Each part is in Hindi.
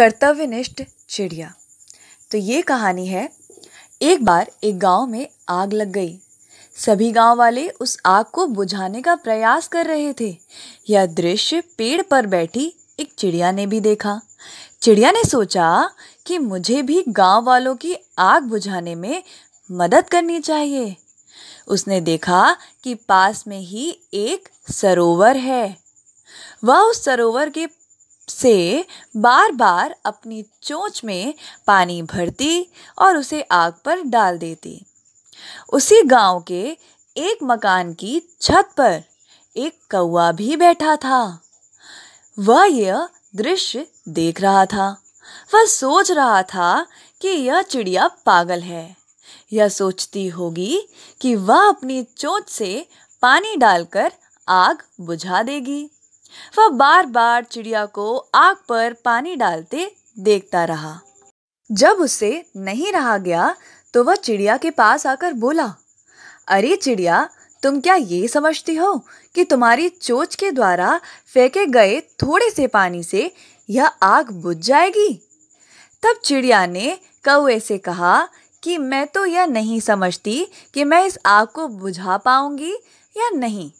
कर्तव्यनिष्ठ चिड़िया तो ये कहानी है एक बार एक गांव में आग लग गई सभी गांव वाले उस आग को बुझाने का प्रयास कर रहे थे यह दृश्य पेड़ पर बैठी एक चिड़िया ने भी देखा चिड़िया ने सोचा कि मुझे भी गांव वालों की आग बुझाने में मदद करनी चाहिए उसने देखा कि पास में ही एक सरोवर है वह उस सरोवर के से बार बार अपनी चोंच में पानी भरती और उसे आग पर डाल देती उसी गांव के एक मकान की छत पर एक कौआ भी बैठा था वह यह दृश्य देख रहा था वह सोच रहा था कि यह चिड़िया पागल है यह सोचती होगी कि वह अपनी चोंच से पानी डालकर आग बुझा देगी वह बार बार चिड़िया को आग पर पानी डालते देखता रहा जब उसे नहीं रहा गया तो वह चिड़िया के पास आकर बोला अरे चिड़िया तुम क्या ये समझती हो कि तुम्हारी चोच के द्वारा फेंके गए थोड़े से पानी से यह आग बुझ जाएगी तब चिड़िया ने कौए से कहा कि मैं तो यह नहीं समझती कि मैं इस आग को बुझा पाऊंगी या नहीं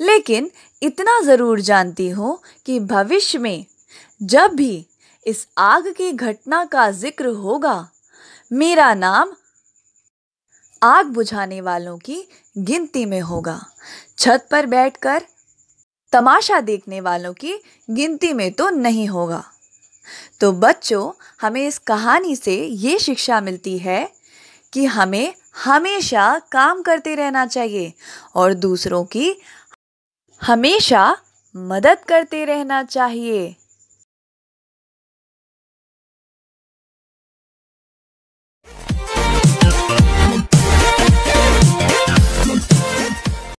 लेकिन इतना ज़रूर जानती हूँ कि भविष्य में जब भी इस आग की घटना का जिक्र होगा मेरा नाम आग बुझाने वालों की गिनती में होगा छत पर बैठकर तमाशा देखने वालों की गिनती में तो नहीं होगा तो बच्चों हमें इस कहानी से ये शिक्षा मिलती है कि हमें हमेशा काम करते रहना चाहिए और दूसरों की हमेशा मदद करते रहना चाहिए